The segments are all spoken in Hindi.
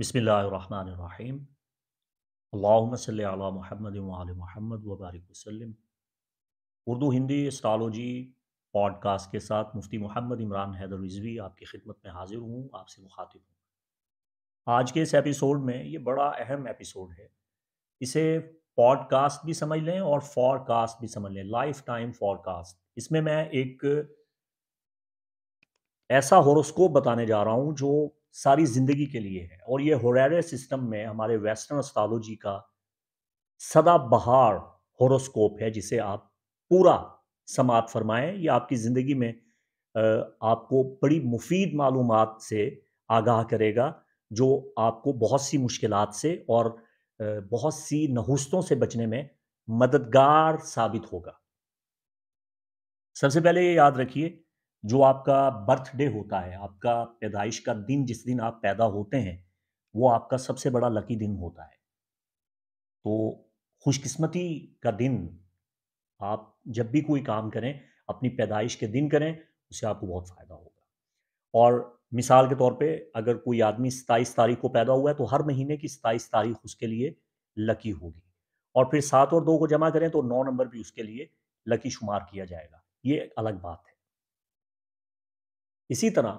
बसमीम अल्लाम सल महमद महमद वबारक वसलम उर्दू हिंदी एस्ट्रॉलोजी पॉडकास्ट के साथ मुफ्ती मोहम्मद इमरान हैदर रिजवी आपकी खिदमत में हाजिर हूँ आपसे मुखातिब हूँ आज के इस एपिसोड में ये बड़ा अहम एपिसोड है इसे पॉडकास्ट भी समझ लें और फॉरकास्ट भी समझ लें लाइफ टाइम फॉरकास्ट इसमें मैं एक ऐसा हॉरोस्कोप बताने जा रहा हूँ जो सारी ज़िंदगी के लिए है और ये होरेरे सिस्टम में हमारे वेस्टर्न एस्ट्रोलॉजी का सदा बहार होरोस्कोप है जिसे आप पूरा समाप्त फरमाएं ये आपकी ज़िंदगी में आपको बड़ी मुफीद मालूम से आगाह करेगा जो आपको बहुत सी मुश्किल से और बहुत सी नहुस्तों से बचने में मददगार साबित होगा सबसे पहले ये याद रखिए जो आपका बर्थडे होता है आपका पैदाइश का दिन जिस दिन आप पैदा होते हैं वो आपका सबसे बड़ा लकी दिन होता है तो खुशकिस्मती का दिन आप जब भी कोई काम करें अपनी पैदाइश के दिन करें उससे आपको बहुत फ़ायदा होगा और मिसाल के तौर पे अगर कोई आदमी सताईस तारीख को पैदा हुआ है तो हर महीने की सताईस तारीख उसके लिए लकी होगी और फिर सात और दो को जमा करें तो नौ नंबर भी उसके लिए लकी शुमार किया जाएगा ये अलग बात है इसी तरह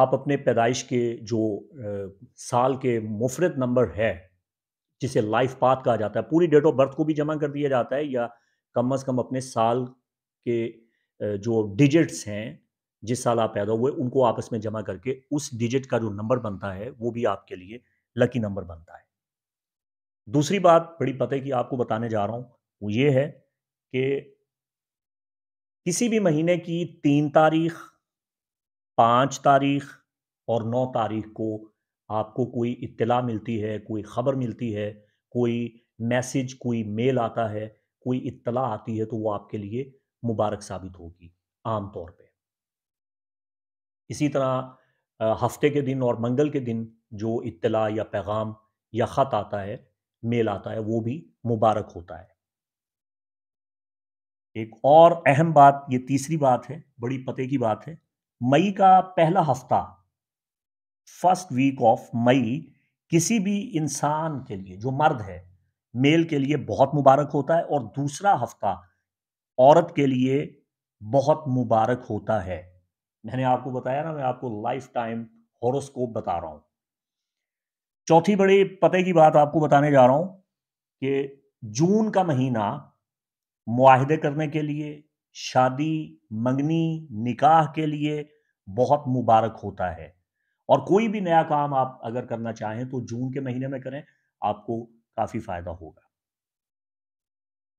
आप अपने पैदाइश के जो साल के मुफरत नंबर है जिसे लाइफ पाथ कहा जाता है पूरी डेट ऑफ बर्थ को भी जमा कर दिया जाता है या कम अज़ कम अपने साल के जो डिजिट्स हैं जिस साल आप पैदा हुए उनको आपस में जमा करके उस डिजिट का जो नंबर बनता है वो भी आपके लिए लकी नंबर बनता है दूसरी बात बड़ी पते की आपको बताने जा रहा हूँ वो ये है कि किसी भी महीने की तीन तारीख पाँच तारीख और नौ तारीख को आपको कोई इत्तला मिलती है कोई ख़बर मिलती है कोई मैसेज कोई मेल आता है कोई इत्तला आती है तो वो आपके लिए मुबारक साबित होगी आम तौर पे इसी तरह हफ्ते के दिन और मंगल के दिन जो इत्तला या पैगाम या ख़त आता है मेल आता है वो भी मुबारक होता है एक और अहम बात ये तीसरी बात है बड़ी पते की बात है मई का पहला हफ्ता फर्स्ट वीक ऑफ मई किसी भी इंसान के लिए जो मर्द है मेल के लिए बहुत मुबारक होता है और दूसरा हफ्ता औरत के लिए बहुत मुबारक होता है मैंने आपको बताया ना मैं आपको लाइफ टाइम हॉरोस्कोप बता रहा हूँ चौथी बड़ी पते की बात आपको बताने जा रहा हूँ कि जून का महीना मुआहदे करने के लिए शादी मंगनी निकाह के लिए बहुत मुबारक होता है और कोई भी नया काम आप अगर करना चाहें तो जून के महीने में करें आपको काफ़ी फायदा होगा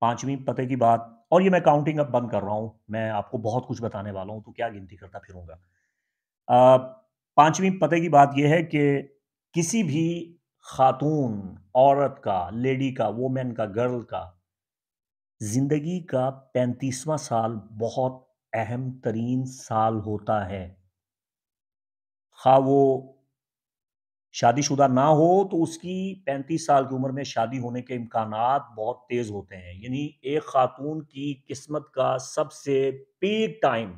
पांचवी पते की बात और ये मैं काउंटिंग अब बंद कर रहा हूं मैं आपको बहुत कुछ बताने वाला हूं तो क्या गिनती करता फिरूंगा पांचवी पते की बात यह है कि किसी भी खातून औरत का लेडी का वोमेन का गर्ल का ज़िंदगी का पैंतीसवा साल बहुत अहम तरीन साल होता है खा वो शादीशुदा ना हो तो उसकी पैंतीस साल की उम्र में शादी होने के इम्कान बहुत तेज़ होते हैं यानी एक खातून की किस्मत का सबसे पीक टाइम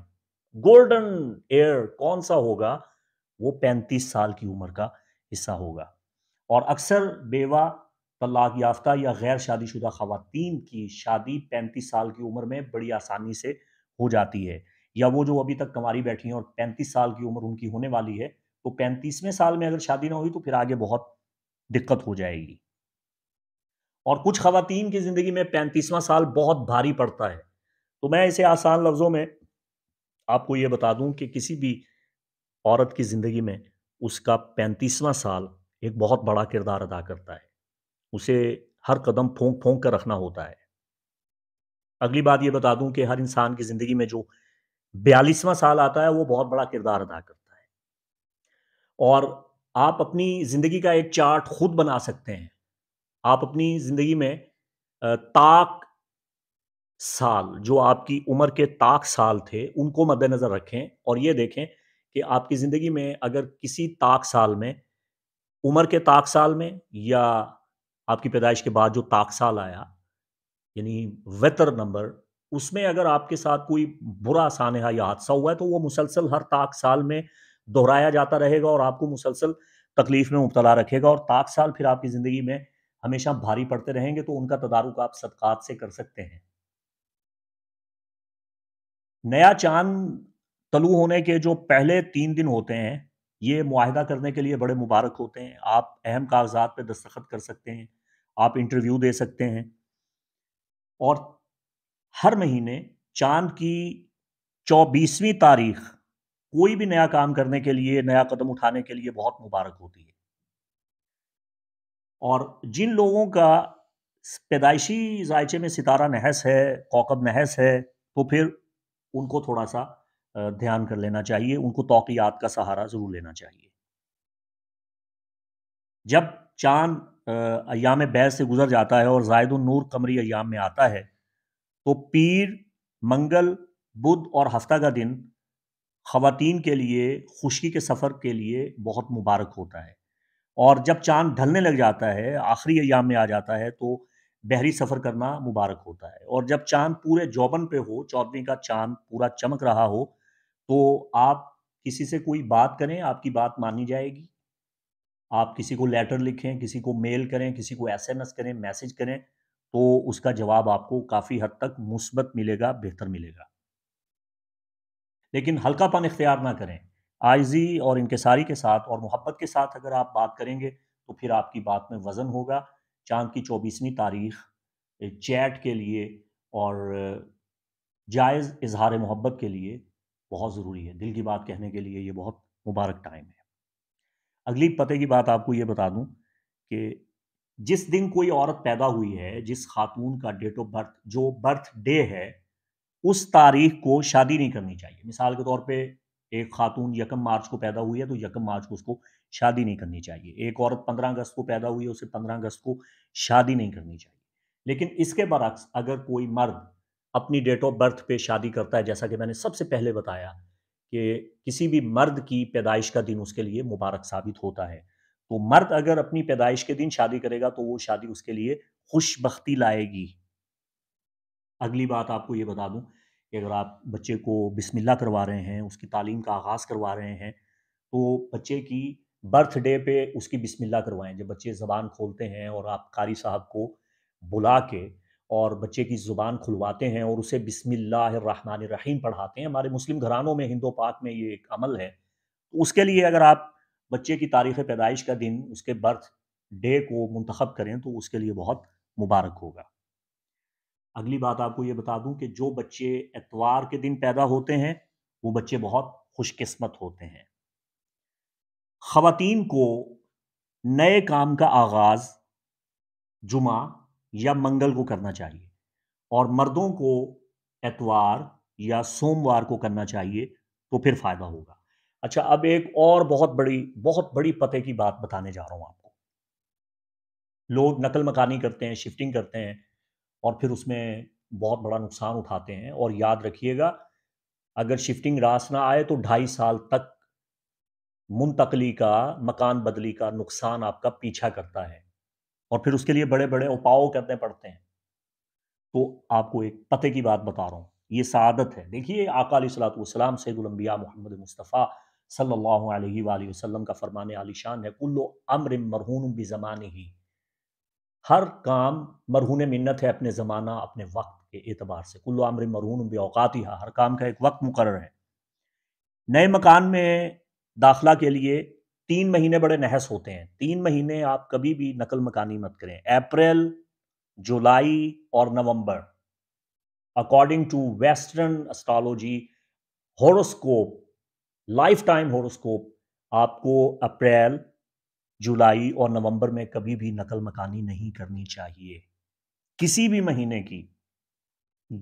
गोल्डन एयर कौन सा होगा वो पैंतीस साल की उम्र का हिस्सा होगा और अक्सर बेवा तलाक याफ्ता या गैर शादीशुदा खातन की शादी पैंतीस साल की उम्र में बड़ी आसानी से हो जाती है या वो जो अभी तक कमारी बैठी हैं और पैंतीस साल की उम्र उनकी होने वाली है तो पैंतीसवें साल में अगर शादी ना हुई तो फिर आगे बहुत दिक्कत हो जाएगी और कुछ खातन की ज़िंदगी में पैंतीसवां साल बहुत भारी पड़ता है तो मैं इसे आसान लफ्ज़ों में आपको ये बता दूं कि किसी भी औरत की ज़िंदगी में उसका पैंतीसवां साल एक बहुत बड़ा किरदार अदा करता है उसे हर कदम फोंक फोंक कर रखना होता है अगली बात ये बता दूं कि हर इंसान की ज़िंदगी में जो बयालीसवां साल आता है वो बहुत बड़ा किरदार अदा करता है और आप अपनी ज़िंदगी का एक चार्ट खुद बना सकते हैं आप अपनी ज़िंदगी में ताक साल जो आपकी उम्र के ताक साल थे उनको मद्देनज़र रखें और ये देखें कि आपकी ज़िंदगी में अगर किसी ताक साल में उम्र के ताक साल में या आपकी पैदाइश के बाद जो साल आया यानी वेतर नंबर उसमें अगर आपके साथ कोई बुरा सानहा या हादसा हुआ है तो वो मुसलसल हर ताक साल में दोहराया जाता रहेगा और आपको मुसलसल तकलीफ में मुबतला रखेगा और ताक साल फिर आपकी ज़िंदगी में हमेशा भारी पड़ते रहेंगे तो उनका तदारुक आप सदक़ात से कर सकते हैं नया चांद तलु होने के जो पहले तीन दिन होते हैं ये माहिदा करने के लिए बड़े मुबारक होते हैं आप अहम कागजात पर दस्तखत कर सकते हैं आप इंटरव्यू दे सकते हैं और हर महीने चांद की चौबीसवीं तारीख कोई भी नया काम करने के लिए नया कदम उठाने के लिए बहुत मुबारक होती है और जिन लोगों का पैदाइशी जायचे में सितारा नहस है कौकब नहस है तो फिर उनको थोड़ा सा ध्यान कर लेना चाहिए उनको तोक़ियात का सहारा ज़रूर लेना चाहिए जब चांद अयाम बैस से गुजर जाता है और जायद नूर कमरी अयाम में आता है तो पीर मंगल बुध और हफ्ता का दिन ख़वातीन के लिए खुशी के सफ़र के लिए बहुत मुबारक होता है और जब चांद ढलने लग जाता है आखिरी अयाम में आ जाता है तो बहरी सफ़र करना मुबारक होता है और जब चांद पूरे जौबन पे हो चौदवी का चांद पूरा चमक रहा हो तो आप किसी से कोई बात करें आपकी बात मानी जाएगी आप किसी को लेटर लिखें किसी को मेल करें किसी को एसएमएस करें मैसेज करें तो उसका जवाब आपको काफ़ी हद तक मुस्बत मिलेगा बेहतर मिलेगा लेकिन हल्कापन इख्तियार ना करें आयजी और इंकसारी के साथ और मोहब्बत के साथ अगर आप बात करेंगे तो फिर आपकी बात में वज़न होगा चांद की चौबीसवीं तारीख चैट के लिए और जायज़ इजहार मोहब्बत के लिए बहुत ज़रूरी है दिल की बात कहने के लिए ये बहुत मुबारक टाइम है अगली पते की बात आपको ये बता दूं कि जिस दिन कोई औरत पैदा हुई है जिस खातून का डेट ऑफ बर्थ जो बर्थ डे है उस तारीख को शादी नहीं करनी चाहिए मिसाल के तौर पे एक खातून यकम मार्च को पैदा हुई है तो यकम मार्च को उसको शादी नहीं करनी चाहिए एक औरत पंद्रह अगस्त को पैदा हुई है उसे पंद्रह अगस्त को शादी नहीं करनी चाहिए लेकिन इसके बरक्स अगर कोई मर्द अपनी डेट ऑफ बर्थ पे शादी करता है जैसा कि मैंने सबसे पहले बताया कि किसी भी मर्द की पैदाइश का दिन उसके लिए मुबारक साबित होता है तो मर्द अगर अपनी पैदाइश के दिन शादी करेगा तो वो शादी उसके लिए खुशबख्ती लाएगी अगली बात आपको ये बता दूं कि अगर आप बच्चे को बिसमिल्ला करवा रहे हैं उसकी तालीम का आगाज़ करवा रहे हैं तो बच्चे की बर्थडे पे उसकी बिसमिल्ला करवाएं जब बच्चे ज़बान खोलते हैं और आप कारी साहब को बुला के और बच्चे की ज़ुबान खुलवाते हैं और उसे रहीम पढ़ाते हैं हमारे मुस्लिम घरानों में हिंदो पाक में ये एक अमल है तो उसके लिए अगर आप बच्चे की तारीख़ पैदाइश का दिन उसके बर्थ डे को मंतखब करें तो उसके लिए बहुत मुबारक होगा अगली बात आपको ये बता दूं कि जो बच्चे एतवार के दिन पैदा होते हैं वो बच्चे बहुत खुशकस्मत होते हैं ख़वान को नए काम का आगाज़ जुमा या मंगल को करना चाहिए और मर्दों को एतवार या सोमवार को करना चाहिए तो फिर फायदा होगा अच्छा अब एक और बहुत बड़ी बहुत बड़ी पते की बात बताने जा रहा हूँ आपको लोग नकल मकानी करते हैं शिफ्टिंग करते हैं और फिर उसमें बहुत बड़ा नुकसान उठाते हैं और याद रखिएगा अगर शिफ्टिंग रास ना आए तो ढाई साल तक मुंतकली का मकान बदली का नुकसान आपका पीछा करता है और फिर उसके लिए बड़े बड़े उपाव करने पड़ते हैं तो आपको एक पते की बात बता रहा हूँ ये सदत है देखिए आकाली सलातम सैदुलम्बिया मोहम्मद मुस्तफ़ा सल्लल्लाहु अलैहि वसल्लम का फरमान आलिशान है कुल्लो अमर मरहून भी ज़माने ही हर काम मरहून मिन्नत है अपने ज़माना अपने वक्त के एतबार से कुल्लो अमर मरहून भी ही हर काम का एक वक्त मुकर है नए मकान में दाखिला के लिए तीन महीने बड़े नहस होते हैं तीन महीने आप कभी भी नकल मकानी मत करें अप्रैल जुलाई और नवंबर according to western astrology horoscope lifetime horoscope आपको अप्रैल जुलाई और नवंबर में कभी भी नकल मकानी नहीं करनी चाहिए किसी भी महीने की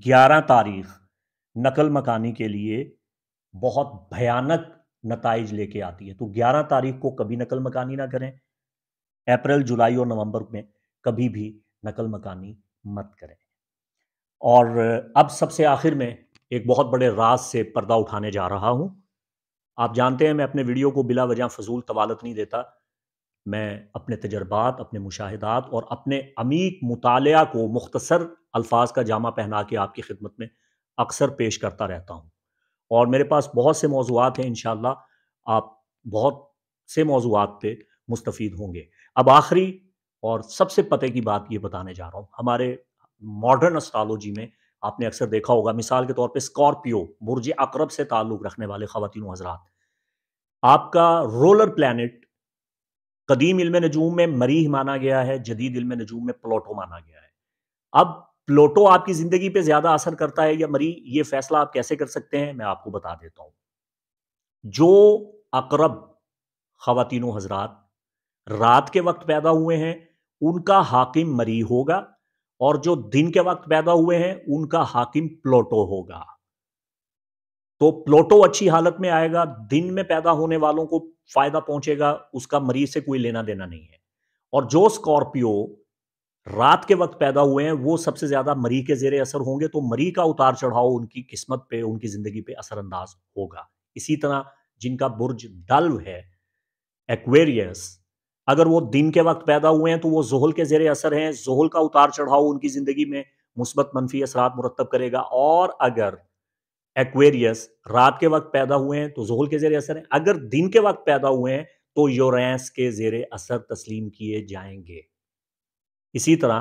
11 तारीख नकल मकानी के लिए बहुत भयानक नतज लेके आती है तो 11 तारीख को कभी नकल मकानी ना करें अप्रैल जुलाई और नवंबर में कभी भी नकल मकानी मत करें और अब सबसे आखिर में एक बहुत बड़े राज से पर्दा उठाने जा रहा हूं आप जानते हैं मैं अपने वीडियो को बिला वजह फजूल तवालत नहीं देता मैं अपने तजर्बात अपने मुशाहदात और अपने अमीक मुताल को मुख्तसर अल्फाज का जामा पहना के आपकी खिदमत में अक्सर पेश करता रहता हूँ और मेरे पास बहुत से मौजूद हैं इन आप बहुत से मौजूद पे मुस्तफ़ होंगे अब आखिरी और सबसे पते की बात ये बताने जा रहा हूँ हमारे मॉडर्न एस्ट्रोलॉजी में आपने अक्सर देखा होगा मिसाल के तौर पे स्कॉर्पियो बुर्ज अकरब से ताल्लुक़ रखने वाले ख़वान हजरात आपका रोलर प्लानट कदीम इल्म नजूम में मरीह माना गया है जदीद इल्म नजूम में प्लोटो माना गया है अब प्लोटो आपकी जिंदगी पे ज्यादा असर करता है या मरी ये फैसला आप कैसे कर सकते हैं मैं आपको बता देता हूं जो अकरब खातिन हजरात रात के वक्त पैदा हुए हैं उनका हाकिम मरी होगा और जो दिन के वक्त पैदा हुए हैं उनका हाकिम प्लोटो होगा तो प्लोटो अच्छी हालत में आएगा दिन में पैदा होने वालों को फायदा पहुंचेगा उसका मरीज से कोई लेना देना नहीं है और जो स्कॉर्पियो रात के वक्त पैदा हुए हैं वो सबसे ज्यादा मरी के जेरे असर होंगे तो मरी का उतार चढ़ाव उनकी किस्मत पे उनकी जिंदगी पे असरअंदाज होगा इसी तरह जिनका बुर्ज डल्व है एक्वेरियस अगर वो दिन के वक्त पैदा हुए हैं तो वो जोहल के जेरे असर हैं जोहल का उतार चढ़ाव उनकी ज़िंदगी में मुस्बत मनफी असरात मुरतब करेगा और अगर एक्वेरियस रात के वक्त पैदा हुए हैं तो जोहल के जेरे असर हैं अगर दिन के वक्त पैदा हुए हैं तो योरेंस के जेरे असर तस्लीम किए जाएंगे इसी तरह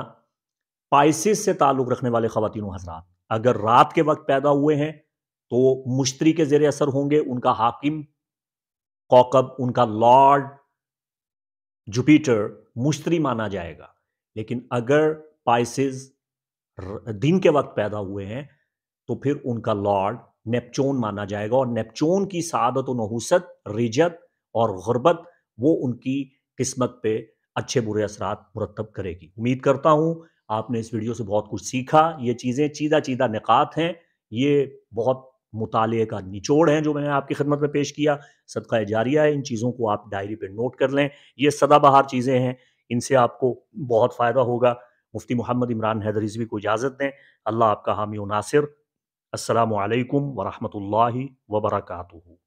पाइसिस से ताल्लुक़ रखने वाले खातिन हजरात अगर रात के वक्त पैदा हुए हैं तो मुश्तरी के ज़ेर असर होंगे उनका हाकिम कौकब उनका लॉर्ड जुपिटर मुश्तरी माना जाएगा लेकिन अगर पाइसिस दिन के वक्त पैदा हुए हैं तो फिर उनका लॉर्ड नेपचोन माना जाएगा और नेपचोन की सादत व नहूसत रिजत और गुर्बत वो उनकी किस्मत पे अच्छे बुरे असरात मुरतब करेगी उम्मीद करता हूँ आपने इस वीडियो से बहुत कुछ सीखा ये चीज़ें चीदा चीदा निकात हैं ये बहुत मुताले का निचोड़ है जो मैंने आपकी खिदमत में पेश किया सदका जारिया है इन चीज़ों को आप डायरी पर नोट कर लें ये सदाबहार चीज़ें हैं इनसे आपको बहुत फ़ायदा होगा मुफ्ती मोहम्मद इमरान हैदर इजवी को इजाज़त दें अल्लाह आपका हामी नासिर असलकम वरहमल वबरकू